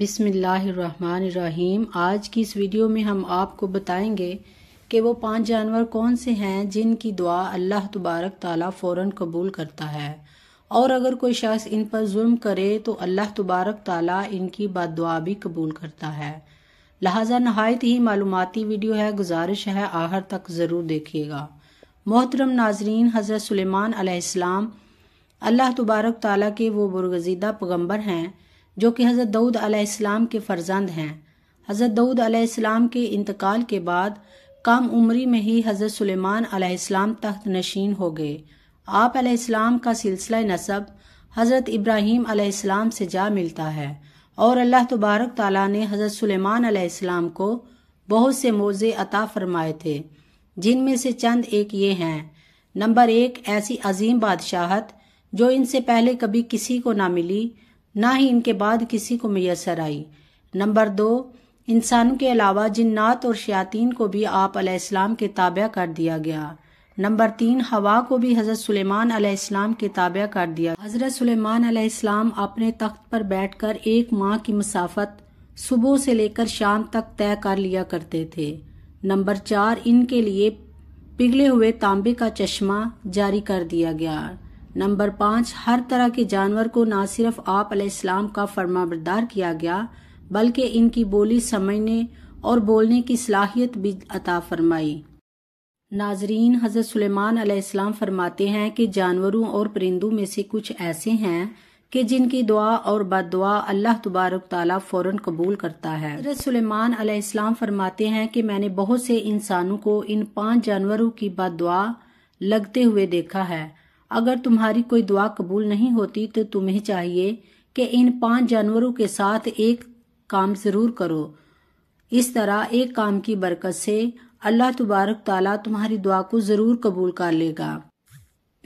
बिसमीम आज की इस वीडियो में हम आपको बताएंगे कि वो पांच जानवर कौन से हैं जिनकी दुआ अल्लाह तबारक ताला फ़ौर कबूल करता है और अगर कोई शख्स इन पर जुल्म करे तो अल्लाह तबारक ताला इनकी बद दुआ भी कबूल करता है लिहाजा नहायत ही मालूमती वीडियो है गुजारिश है आहर तक ज़रूर देखिएगा मोहतरम नाजरीन हज़रत सलेमान अलैहिस्सलाम अल्लाह तबारक ताला के वो बुरगजीदा पैगम्बर हैं जो कि हज़रत दाऊद अलैहिस्सलाम के फ़र्जंद हैं हज़रत दाऊद अलैहिस्सलाम के इंतकाल के बाद कम उम्री में ही हज़रत सुलेमान अलैहिस्सलाम तख्त नशीन हो गए आप अलैहिस्सलाम का सिलसिला नसब हज़रत इब्राहिम अलैहिस्सलाम से जा मिलता है और अल्लाह तबारक ताला ने हज़रत सुलेमान अलैहिस्सलाम को बहुत से मोज़े अता फरमाए थे जिनमें से चंद एक ये हैं नंबर एक ऐसी अजीम बादशाहत जो इनसे पहले कभी किसी को ना मिली ना ही इनके बाद किसी को मैसर आई नंबर दो इंसानों के अलावा जिन्नात और शयातीन को भी आप अलैहिस्सलाम के ताबा कर दिया गया नंबर तीन हवा को भी हज़रत सुलेमान अलैहिस्सलाम के ताबा कर दिया हज़रत सुलेमान अलैहिस्सलाम अपने तख्त पर बैठकर एक माह की मसाफत सुबह से लेकर शाम तक तय कर लिया करते थे नंबर चार इनके लिए पिघले हुए तांबे का चश्मा जारी कर दिया गया नंबर पाँच हर तरह के जानवर को ना सिर्फ आप अलैहिस्सलाम का फरमाबरदार किया गया बल्कि इनकी बोली समझने और बोलने की सलाहियत भी अता फरमाई नाजरीन हज़रत सुलेमान अलैहिस्सलाम फरमाते हैं कि जानवरों और परिंदों में से कुछ ऐसे हैं कि जिनकी दुआ और बद अल्लाह तबारक ताली फ़ौरन कबूल करता है हजरत सुलेमान अलैहिस्सलाम फरमाते हैं कि मैंने बहुत से इंसानों को इन पांच जानवरों की बद दुआ लगते हुए देखा है अगर तुम्हारी कोई दुआ कबूल नहीं होती तो तुम्हें चाहिए कि इन पांच जानवरों के साथ एक काम जरूर करो इस तरह एक काम की बरकत से अल्लाह तबारक ताला तुम्हारी दुआ को ज़रूर कबूल कर लेगा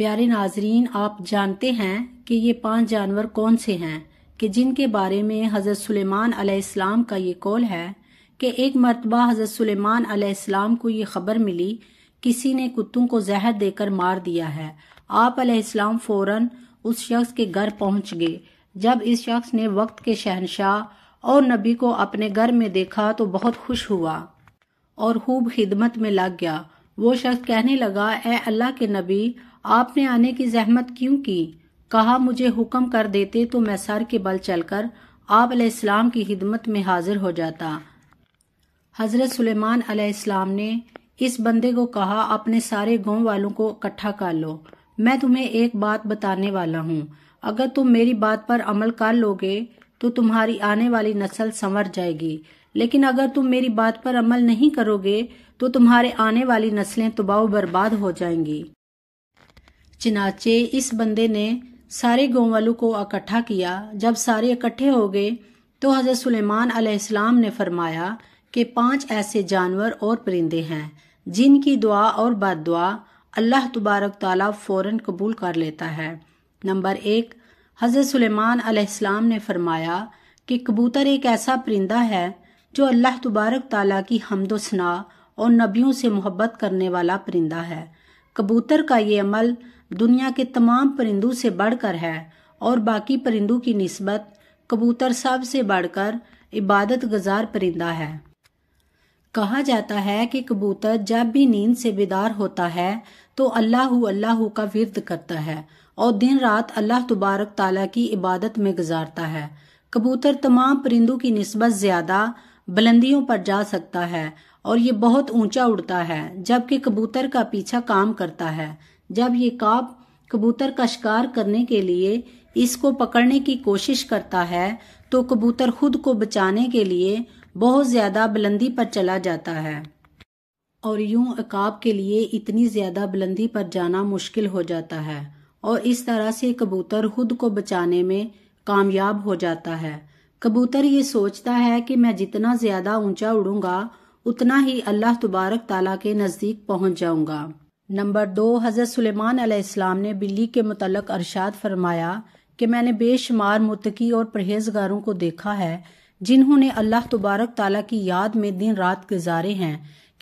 प्यारे नाजरीन आप जानते हैं कि ये पांच जानवर कौन से हैं कि जिनके बारे में हज़रत सुलेमान अलैहिस्सलाम का ये कौल है कि एक मरतबा हज़रत सुलेमान अलैहिस्सलाम को ये खबर मिली किसी ने कुत्तों को जहर देकर मार दिया है आप अलैहिस्सलाम फौरन उस शख्स के घर पहुंच गए जब इस शख्स ने वक्त के शहनशाह और नबी को अपने घर में देखा तो बहुत खुश हुआ और खूब खिदमत में लग गया वो शख्स कहने लगा ए अल्लाह के नबी आपने आने की जहमत क्यों की कहा मुझे हुक्म कर देते तो मैं सर के बल चलकर आप अलैहिस्सलाम की खिदमत में हाजिर हो जाता हजरत सुलेमान अलैहिस्सलाम ने इस बंदे को कहा अपने सारे गांव वालों को इकट्ठा कर लो मैं तुम्हें एक बात बताने वाला हूँ अगर तुम मेरी बात पर अमल कर लोगे तो तुम्हारी आने वाली नस्ल संवर जाएगी लेकिन अगर तुम मेरी बात पर अमल नहीं करोगे तो तुम्हारे आने वाली नस्लें तबाह बर्बाद हो जाएंगी चिनाचे इस बंदे ने सारे गाँव वालों को इकट्ठा किया जब सारे इकट्ठे हो गए तो हजरत सुलेमान अलैहिस्सलाम ने फरमाया कि पांच ऐसे जानवर और परिंदे हैं जिनकी दुआ और बद दुआ अल्लाह तबारक तला फ़ौर कबूल कर लेता है नंबर एक हज़रत सलेमान ने फरमाया कि कबूतर एक ऐसा परिंदा है जो अल्लाह तबारक ताली की हमदोसना और नबियों से मोहब्बत करने वाला परिंदा है कबूतर का ये अमल दुनिया के तमाम परिंदों से बढ़कर है और बाकी परिंदों की नस्बत कबूतर सबसे बढ़कर इबादत गजार परिंदा है कहा जाता है कि कबूतर जब भी नींद से बेदार होता है तो अल्लाह अल्लाह का विरद करता है और दिन रात अल्लाह तबारक ताला की इबादत में गुजारता है कबूतर तमाम परिंदों की नस्बत ज़्यादा बुलंदियों पर जा सकता है और ये बहुत ऊंचा उड़ता है जबकि कबूतर का पीछा काम करता है जब ये काब कबूतर का शिकार करने के लिए इसको पकड़ने की कोशिश करता है तो कबूतर खुद को बचाने के लिए बहुत ज़्यादा बुलंदी पर चला जाता है और यूं अकाब के लिए इतनी ज़्यादा बुलंदी पर जाना मुश्किल हो जाता है और इस तरह से कबूतर खुद को बचाने में कामयाब हो जाता है कबूतर ये सोचता है कि मैं जितना ज़्यादा ऊंचा उड़ूंगा उतना ही अल्लाह तबारक ताला के नज़दीक पहुंच जाऊंगा नंबर दो हज़रत सुलेमान अलैहिस्सलाम ने बिल्ली के मतलब अरशाद फरमाया कि मैंने बेशुमार मुतकी और परहेजगारों को देखा है जिन्होंने अल्लाह तबारक ताला की याद में दिन रात गुजारे हैं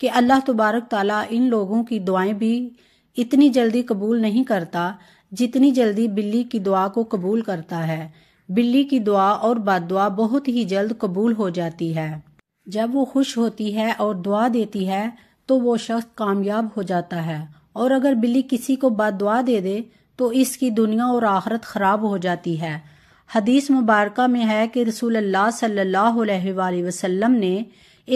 कि अल्लाह तबारक ताला इन लोगों की दुआएं भी इतनी जल्दी कबूल नहीं करता जितनी जल्दी बिल्ली की दुआ को कबूल करता है बिल्ली की दुआ और दुआ बहुत ही जल्द कबूल हो जाती है जब वो खुश होती है और दुआ देती है तो वो शख्स कामयाब हो जाता है और अगर बिल्ली किसी को दुआ दे दे तो इसकी दुनिया और आखरत खराब हो जाती है हदीस मुबारक में है कि रसूल सल्लाम ने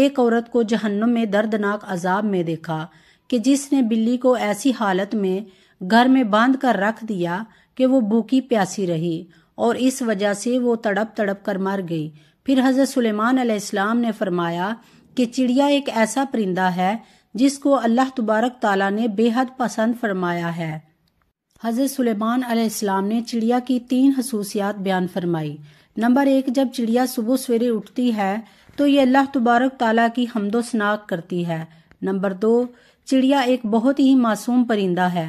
एक औरत को जहन्नुम में दर्दनाक अजाब में देखा कि जिसने बिल्ली को ऐसी हालत में घर में बांध कर रख दिया कि वो भूखी प्यासी रही और इस वजह से वो तड़प तड़प कर मर गई फिर हज़रत सुलेमान अलैहिस्सलाम ने फरमाया कि चिड़िया एक ऐसा परिंदा है जिसको अल्लाह तबारक ताला ने बेहद पसंद फरमाया है हज़रत सुलेमान अलैहिस्सलाम ने चिड़िया की तीन खसूसियात बयान फरमाई नंबर एक जब चिड़िया सुबह सवेरे उठती है तो ये अल्लाह तबारक ताला की हमदो शनाक करती है नंबर दो चिड़िया एक बहुत ही मासूम परिंदा है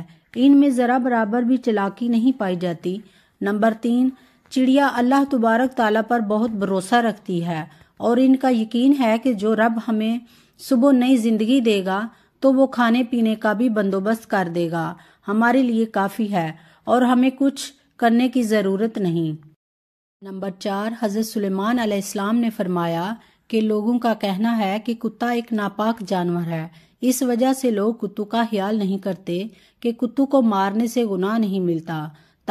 इनमें ज़रा बराबर भी चलाकी नहीं पाई जाती नंबर तीन चिड़िया अल्लाह तबारक ताला पर बहुत भरोसा रखती है और इनका यकीन है कि जो रब हमें सुबह नई जिंदगी देगा तो वो खाने पीने का भी बंदोबस्त कर देगा हमारे लिए काफ़ी है और हमें कुछ करने की ज़रूरत नहीं नंबर चार हज़रत सुलेमान अलैहिस्सलाम ने फरमाया कि लोगों का कहना है कि कुत्ता एक नापाक जानवर है इस वजह से लोग कुत्तू का ख्याल नहीं करते कि कुत्तू को मारने से गुनाह नहीं मिलता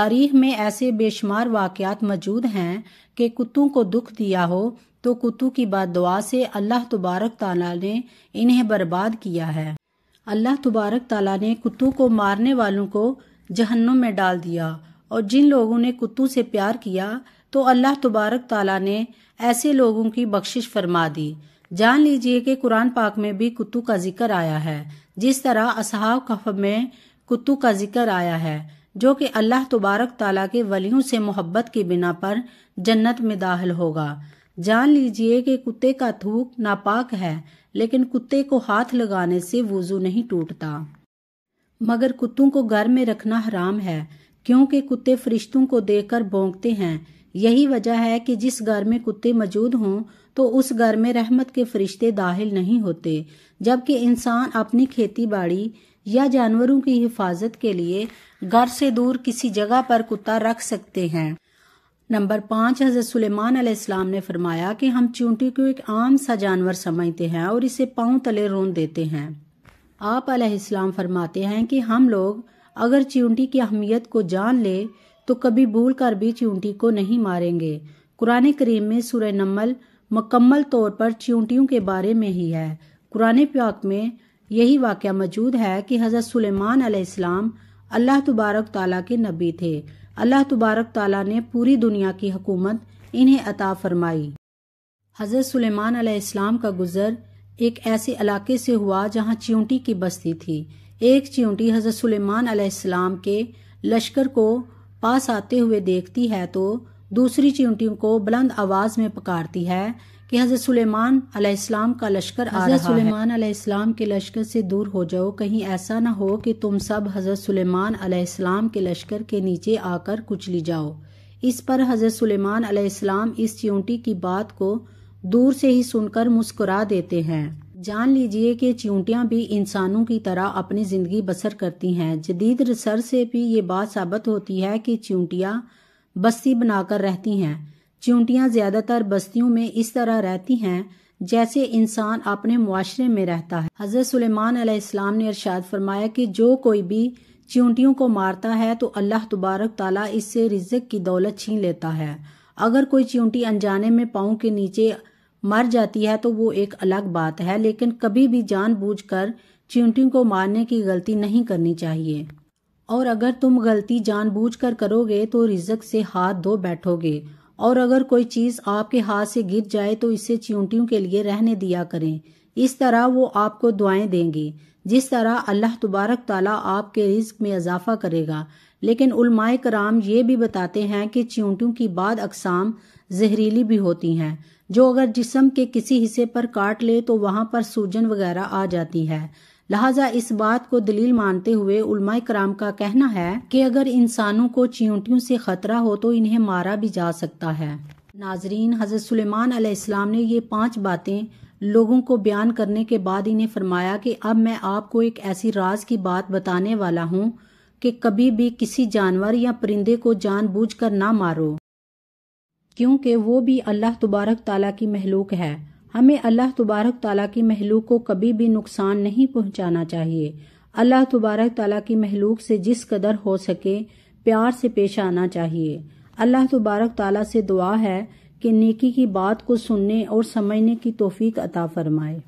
तारीख में ऐसे बेशुमार वाकयात मौजूद हैं कि कुत्तों को दुख दिया हो तो कुत्तू की दुआ से अल्लाह तबारक ताला ने इन्हें बर्बाद किया है अल्लाह तबारक ताला ने कुत्तों को मारने वालों को जहन्नुम में डाल दिया और जिन लोगों ने कुत्तों से प्यार किया तो अल्लाह तबारक ताला ने ऐसे लोगों की बख्शिश फरमा दी जान लीजिए कि कुरान पाक में भी कुत्तू का जिक्र आया है जिस तरह असहाब कफ में कुत्तू का जिक्र आया है जो कि अल्लाह तबारक ताला के वलियों से मोहब्बत के बिना पर जन्नत में दाखिल होगा जान लीजिए कि कुत्ते का थूक नापाक है लेकिन कुत्ते को हाथ लगाने से वजू नहीं टूटता मगर कुत्तों को घर में रखना हराम है क्योंकि कुत्ते फरिश्तों को देखकर भोंकते हैं यही वजह है कि जिस घर में कुत्ते मौजूद हों तो उस घर में रहमत के फरिश्ते दाखिल नहीं होते जबकि इंसान अपनी खेती बाड़ी या जानवरों की हिफाजत के लिए घर से दूर किसी जगह पर कुत्ता रख सकते हैं नंबर पाँच हज़रत सुलेमान अलैहिस्सलाम ने फरमाया कि हम चींटी को एक आम सा जानवर समझते हैं और इसे पाँव तले रोन देते हैं आप अलैहिस्सलाम फरमाते हैं कि हम लोग अगर चींटी की अहमियत को जान ले तो कभी भूल कर भी चींटी को नहीं मारेंगे कुरान करीम में सुर नमल मकम्मल तौर पर चींटियों के बारे में ही है कुरान प्याक में यही वाक़ मौजूद है कि हज़रत सुलेमान अलैहिस्सलाम अल्लाह तबारक ताली के नबी थे अल्लाह तबारक ताला ने पूरी दुनिया की हुकूमत इन्हें अता फरमाई हज़रत सुलेमान इस्लाम का गुजर एक ऐसे इलाके से हुआ जहाँ च्यूटी की बस्ती थी एक च्यूटी हज़रत सुलेमान इस्लाम के लश्कर को पास आते हुए देखती है तो दूसरी च्यूटी को बुलंद आवाज़ में पकारती है कि हज़रत सुलेमान अलैहिस्सलाम का लश्कर हजरत सुलेमान अलैहिस्सलाम के लश्कर से दूर हो जाओ कहीं ऐसा ना हो कि तुम सब हज़रत सुलेमान अलैहिस्सलाम के लश्कर के नीचे आकर कुचली जाओ इस पर हज़रत सुलेमान अलैहिस्सलाम इस चियूटी की बात को दूर से ही सुनकर मुस्कुरा देते हैं जान लीजिए कि चियूटियाँ भी इंसानों की तरह अपनी ज़िंदगी बसर करती हैं जदीद रिसर्च से भी ये बात साबित होती है कि चियूटियाँ बस्ती बनाकर रहती हैं चींटियाँ ज़्यादातर बस्तियों में इस तरह रहती हैं जैसे इंसान अपने मुआरे में रहता है हज़रत सुलेमान अलैहिस्सलाम ने अरशाद फरमाया कि जो कोई भी चींटियों को मारता है तो अल्लाह तबारक ताला इससे रिजक की दौलत छीन लेता है अगर कोई चींटी अनजाने में पाओ के नीचे मर जाती है तो वो एक अलग बात है लेकिन कभी भी जानबूझकर चींटियों को मारने की गलती नहीं करनी चाहिए और अगर तुम गलती जानबूझकर करोगे तो रिजक से हाथ धो बैठोगे और अगर कोई चीज़ आपके हाथ से गिर जाए तो इसे चींटियों के लिए रहने दिया करें इस तरह वो आपको दुआएं देंगे जिस तरह अल्लाह तबारक ताला आपके रिज्क में इजाफा करेगा लेकिन उलमाए कराम ये भी बताते हैं कि चिंटों की बाद अकसाम जहरीली भी होती हैं जो अगर जिसम के किसी हिस्से पर काट ले तो वहाँ पर सूजन वगैरह आ जाती है लिहाजा इस बात को दलील मानते हुए उलमा कराम का कहना है कि अगर इंसानों को चींटियों से खतरा हो तो इन्हें मारा भी जा सकता है नाजरीन हज़रत सलेमान अलैहिस्सलाम ने ये पांच बातें लोगों को बयान करने के बाद इन्हें फरमाया कि अब मैं आपको एक ऐसी राज की बात बताने वाला हूँ कि कभी भी किसी जानवर या परिंदे को जानबूझकर ना मारो क्योंकि वो भी अल्लाह तबारक ताला की महलूक है हमें अल्लाह तबारक ताला की महलूक को कभी भी नुकसान नहीं पहुंचाना चाहिए अल्लाह तबारक ताला की महलूक से जिस कदर हो सके प्यार से पेश आना चाहिए अल्लाह तबारक ताला से दुआ है कि नेकी की बात को सुनने और समझने की तोफीक अता फरमाए